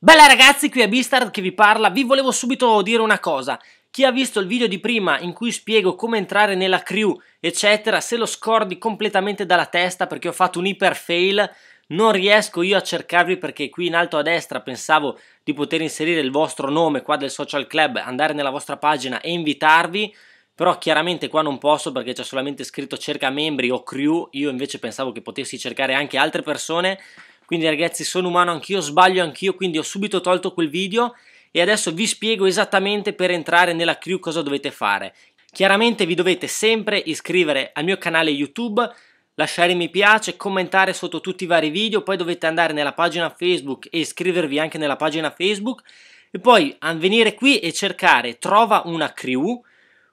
Bella ragazzi, qui è Bistard che vi parla, vi volevo subito dire una cosa. Chi ha visto il video di prima in cui spiego come entrare nella crew, eccetera, se lo scordi completamente dalla testa perché ho fatto un iper fail, non riesco io a cercarvi perché qui in alto a destra pensavo di poter inserire il vostro nome qua del social club, andare nella vostra pagina e invitarvi, però chiaramente qua non posso perché c'è solamente scritto cerca membri o crew, io invece pensavo che potessi cercare anche altre persone quindi ragazzi sono umano anch'io, sbaglio anch'io, quindi ho subito tolto quel video e adesso vi spiego esattamente per entrare nella crew cosa dovete fare. Chiaramente vi dovete sempre iscrivere al mio canale YouTube, lasciare mi piace, commentare sotto tutti i vari video, poi dovete andare nella pagina Facebook e iscrivervi anche nella pagina Facebook e poi venire qui e cercare trova una crew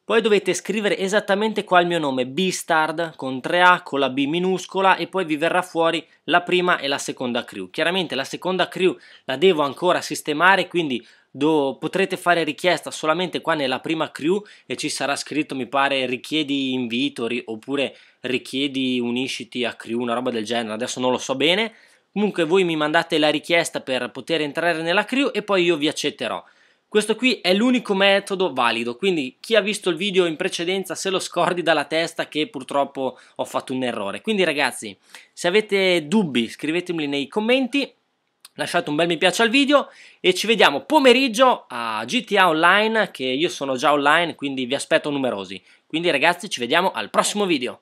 poi dovete scrivere esattamente qua il mio nome, Bistard, con 3A, con la B minuscola e poi vi verrà fuori la prima e la seconda crew. Chiaramente la seconda crew la devo ancora sistemare, quindi do, potrete fare richiesta solamente qua nella prima crew e ci sarà scritto, mi pare, richiedi invito ri, oppure richiedi unisciti a crew, una roba del genere, adesso non lo so bene. Comunque voi mi mandate la richiesta per poter entrare nella crew e poi io vi accetterò. Questo qui è l'unico metodo valido, quindi chi ha visto il video in precedenza se lo scordi dalla testa che purtroppo ho fatto un errore. Quindi ragazzi, se avete dubbi scrivetemeli nei commenti, lasciate un bel mi piace al video e ci vediamo pomeriggio a GTA Online che io sono già online quindi vi aspetto numerosi. Quindi ragazzi ci vediamo al prossimo video.